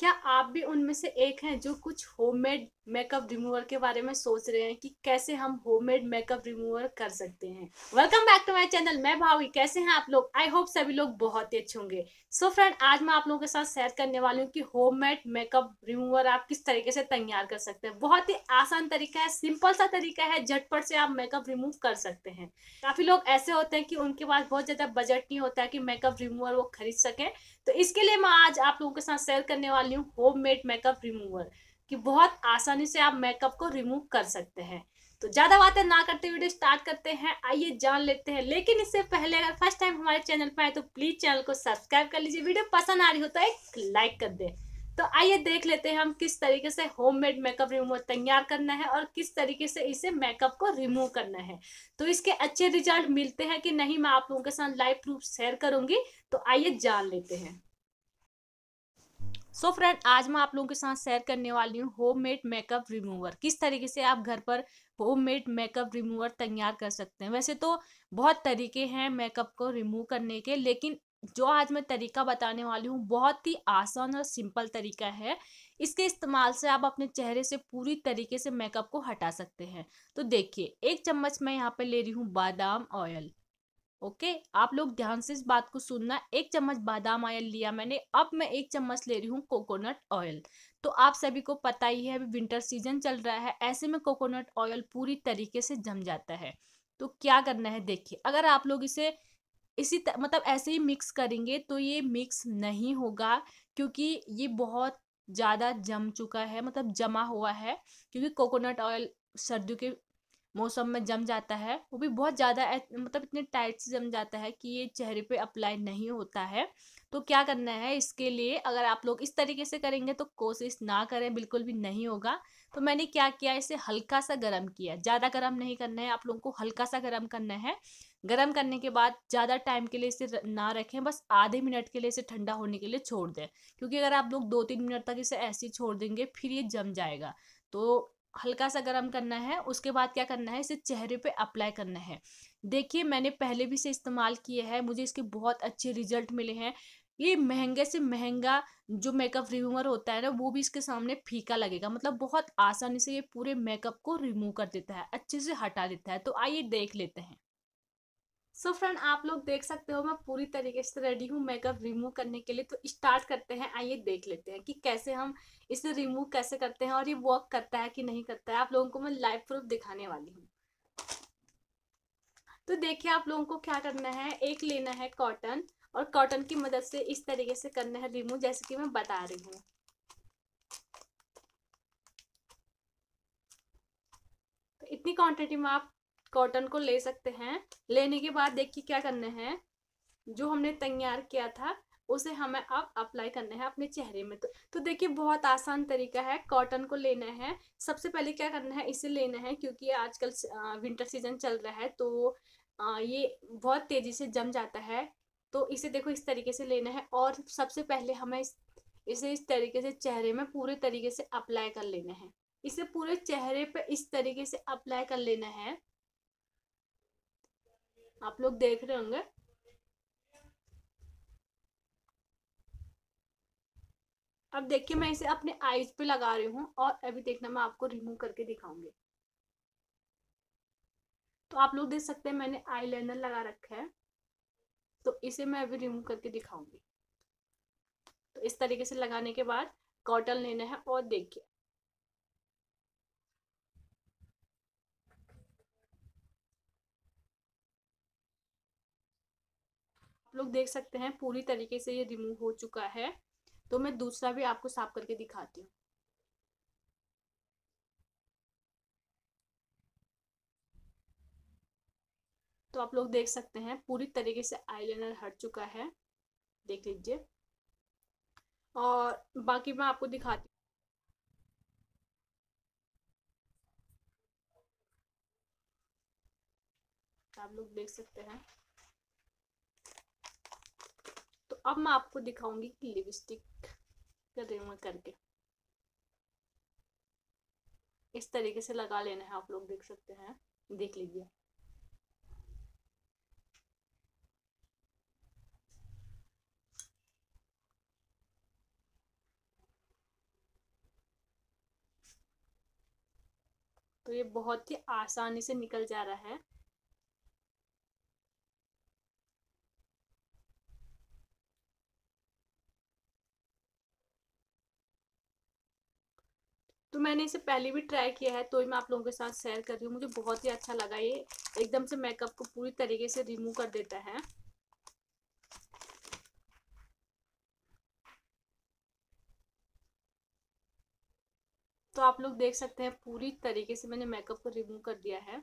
क्या आप भी उनमें से एक हैं जो कुछ होममेड मेकअप रिमूवर के बारे में सोच रहे हैं कि कैसे हम होममेड मेकअप रिमूवर कर सकते हैं welcome back to my channel मैं भावी कैसे हैं आप लोग आई होप सभी लोग बहुत ही अच्छे होंगे सो फ्रेंड आज मैं आप लोगों के साथ शेयर करने वाली हूँ कि होममेड मेकअप रिमूवर आप किस तरीके से तैयार कर सकते हैं बहुत ही आसान तरीका है सिंपल सा तरीका है झटपट से आप मेकअप रिमूव कर सकते हैं काफी लोग ऐसे होते हैं कि उनके पास बहुत ज्यादा बजट नहीं होता है कि मेकअप रिमूवर वो खरीद सके तो इसके लिए मैं आज आप लोगों के साथ शेयर करने वाली हूँ होम मेड मेकअप रिमूवर कि बहुत आसानी से आप मेकअप को रिमूव कर सकते हैं तो ज़्यादा बातें ना करते वीडियो स्टार्ट करते हैं आइए जान लेते हैं लेकिन इससे पहले अगर फर्स्ट टाइम हमारे चैनल पर आए तो प्लीज़ चैनल को सब्सक्राइब कर लीजिए वीडियो पसंद आ रही हो तो एक लाइक कर दें तो आइए देख लेते हैं हम किस तरीके से होममेड मेकअप रिमूवर तैयार करना है और किस तरीके से इसे मेकअप को रिमूव करना है तो इसके अच्छे रिजल्ट मिलते हैं कि नहीं मैं आप लोगों के साथ लाइव प्रूफ शेयर करूंगी तो आइए जान लेते हैं सो so फ्रेंड आज मैं आप लोगों के साथ शेयर करने वाली हूँ होम मेकअप रिमूवर किस तरीके से आप घर पर होम मेकअप रिमूवर तैयार कर सकते हैं वैसे तो बहुत तरीके हैं मेकअप को रिमूव करने के लेकिन जो आज मैं तरीका बताने वाली हूँ बहुत ही आसान और सिंपल तरीका है इसके इस्तेमाल से आप अपने चेहरे से पूरी तरीके से मेकअप को हटा सकते हैं तो देखिए एक चम्मच मैं यहाँ पे ले रही हूँ बादाम ऑयल ओके आप लोग ध्यान से इस बात को सुनना एक चम्मच बादाम ऑयल लिया मैंने अब मैं एक चम्मच ले रही हूँ कोकोनट ऑयल तो आप सभी को पता ही है अभी विंटर सीजन चल रहा है ऐसे में कोकोनट ऑयल पूरी तरीके से जम जाता है तो क्या करना है देखिए अगर आप लोग इसे इसी मतलब ऐसे ही मिक्स करेंगे तो ये मिक्स नहीं होगा क्योंकि ये बहुत ज़्यादा जम चुका है मतलब जमा हुआ है क्योंकि कोकोनट ऑयल सर्दियों के मौसम में जम जाता है वो भी बहुत ज़्यादा मतलब इतने टाइट से जम जाता है कि ये चेहरे पे अप्लाई नहीं होता है तो क्या करना है इसके लिए अगर आप लोग इस तरीके से करेंगे तो कोशिश ना करें बिल्कुल भी नहीं होगा तो मैंने क्या किया इसे हल्का सा गर्म किया ज़्यादा गर्म नहीं करना है आप लोगों को हल्का सा गर्म करना है गर्म करने के बाद ज़्यादा टाइम के लिए इसे ना रखें बस आधे मिनट के लिए इसे ठंडा होने के लिए छोड़ दें क्योंकि अगर आप लोग दो तीन मिनट तक इसे ऐसे ही छोड़ देंगे फिर ये जम जाएगा तो हल्का सा गर्म करना है उसके बाद क्या करना है इसे चेहरे पे अप्लाई करना है देखिए मैंने पहले भी इसे इस्तेमाल किया है मुझे इसके बहुत अच्छे रिजल्ट मिले हैं ये महंगे से महंगा जो मेकअप रिमूवर होता है ना वो भी इसके सामने फीका लगेगा मतलब बहुत आसानी से ये पूरे मेकअप को रिमूव कर देता है अच्छे से हटा देता है तो आइए देख लेते हैं सो so फ्रेंड आप लोग देख सकते हो मैं पूरी तरीके से रेडी हूँ मेकअप रिमूव करने के लिए तो स्टार्ट करते हैं आइए देख लेते हैं कि कैसे हम इसे रिमूव कैसे करते हैं और ये वर्क करता है कि नहीं करता है आप लोगों को मैं लाइव प्रूफ दिखाने वाली हूँ तो देखिए आप लोगों को क्या करना है एक लेना है कॉटन और कॉटन की मदद से इस तरीके से करना है रिमूव जैसे कि मैं बता रही हूँ तो इतनी क्वांटिटी में आप कॉटन को ले सकते हैं लेने के बाद देखिए क्या करना है जो हमने तैयार किया था उसे हमें अब अप्लाई करना है अपने चेहरे में तो तो देखिए बहुत आसान तरीका है कॉटन को लेना है सबसे पहले क्या करना है इसे लेना है क्योंकि आजकल विंटर सीजन चल रहा है तो ये बहुत तेज़ी से जम जाता है तो इसे देखो इस तरीके से लेना है और सबसे पहले हमें इस, इसे इस तरीके से चेहरे में पूरे तरीके से अप्लाई कर लेना है इसे पूरे चेहरे पर इस तरीके से अप्लाई कर लेना है आप लोग देख रहे होंगे अब देखिए मैं इसे अपने आईज पे लगा रही हूँ और अभी देखना मैं आपको रिमूव करके दिखाऊंगी तो आप लोग देख सकते हैं मैंने आई लाइनर लगा रखा है तो इसे मैं अभी रिमूव करके दिखाऊंगी तो इस तरीके से लगाने के बाद कॉटन लेना है और देखिए आप लोग देख सकते हैं पूरी तरीके से ये रिमूव हो चुका है तो मैं दूसरा भी आपको साफ करके दिखाती हूँ तो आप लोग देख सकते हैं पूरी तरीके से आईलाइनर हट चुका है देख लीजिए और बाकी मैं आपको दिखाती हूँ आप लोग देख सकते हैं अब मैं आपको दिखाऊंगी कि लिपस्टिक का करके इस तरीके से लगा लेना है आप लोग देख सकते हैं देख लीजिए तो ये बहुत ही आसानी से निकल जा रहा है मैंने इसे पहले भी ट्राई किया है तो ही मैं आप लोगों के साथ शेयर कर रही हूँ मुझे बहुत ही अच्छा लगा ये एकदम से मेकअप को पूरी तरीके से रिमूव कर देता है तो आप लोग देख सकते हैं पूरी तरीके से मैंने मेकअप को रिमूव कर दिया है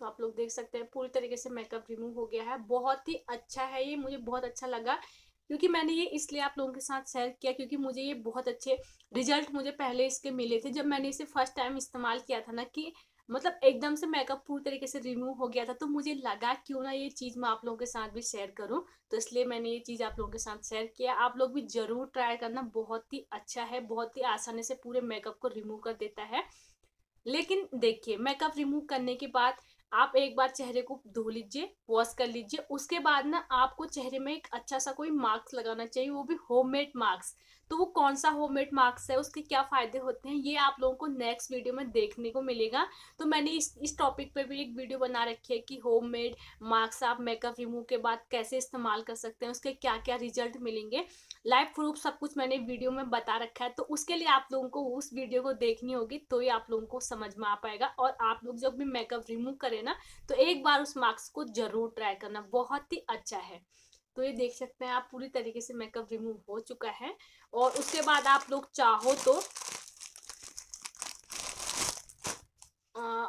तो आप लोग देख सकते हैं पूरी तरीके से मेकअप रिमूव हो गया है बहुत ही अच्छा है ये मुझे बहुत अच्छा लगा क्योंकि मैंने ये इसलिए आप लोगों के साथ शेयर किया क्योंकि मुझे ये बहुत अच्छे रिजल्ट मुझे पहले इसके मिले थे जब मैंने इसे फर्स्ट टाइम इस्तेमाल किया था ना कि मतलब एकदम से मेकअप पूरी तरीके से रिमूव हो गया था तो मुझे लगा क्यों ना ये चीज़ मैं आप लोगों के साथ भी शेयर करूं तो इसलिए मैंने ये चीज़ आप लोगों के साथ शेयर किया आप लोग भी ज़रूर ट्राई करना बहुत ही अच्छा है बहुत ही आसानी से पूरे मेकअप को रिमूव कर देता है लेकिन देखिए मेकअप रिमूव करने के बाद आप एक बार चेहरे को धो लीजिए वॉश कर लीजिए उसके बाद ना आपको चेहरे में एक अच्छा सा कोई मास्क लगाना चाहिए वो भी होममेड मास्क तो वो कौन सा होममेड मास्क है उसके क्या फ़ायदे होते हैं ये आप लोगों को नेक्स्ट वीडियो में देखने को मिलेगा तो मैंने इस इस टॉपिक पे भी एक वीडियो बना रखी है कि होममेड मास्क आप मेकअप रिमूव के बाद कैसे इस्तेमाल कर सकते हैं उसके क्या क्या रिजल्ट मिलेंगे लाइव प्रूफ सब कुछ मैंने वीडियो में बता रखा है तो उसके लिए आप लोगों को उस वीडियो को देखनी होगी तो ही आप लोगों को समझ में आ पाएगा और आप लोग जब भी मेकअप रिमूव करें ना तो एक बार उस मास्क को जरूर ट्राई करना बहुत ही अच्छा है तो ये देख सकते हैं आप पूरी तरीके से मेकअप रिमूव हो चुका है और उसके बाद आप लोग चाहो तो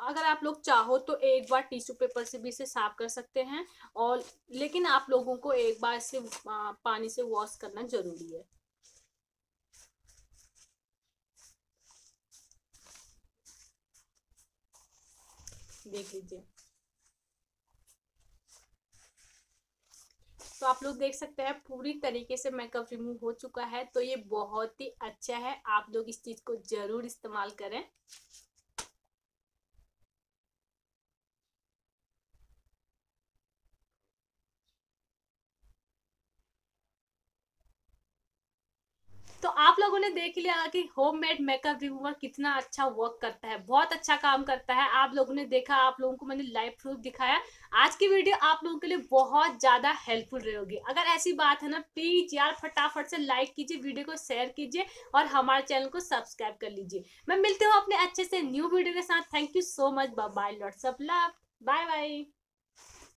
अगर आप लोग चाहो तो एक बार टिश्यू पेपर से भी इसे साफ कर सकते हैं और लेकिन आप लोगों को एक बार इसे पानी से वॉश करना ज़रूरी है देख लीजिए तो आप लोग देख सकते हैं पूरी तरीके से मेकअप रिमूव हो चुका है तो ये बहुत ही अच्छा है आप लोग इस चीज़ को ज़रूर इस्तेमाल करें तो आप लोगों ने देख लिया कि होममेड मेकअप रिमूवर कितना अच्छा वर्क करता है बहुत अच्छा काम करता है आप लोगों ने देखा आप लोगों को मैंने लाइव प्रूफ दिखाया आज की वीडियो आप लोगों के लिए बहुत ज़्यादा हेल्पफुल रहेगी अगर ऐसी बात है ना प्लीज यार फटाफट से लाइक कीजिए वीडियो को शेयर कीजिए और हमारे चैनल को सब्सक्राइब कर लीजिए मैं मिलती हूँ अपने अच्छे से न्यू वीडियो के साथ thank you so much bye lots of love bye bye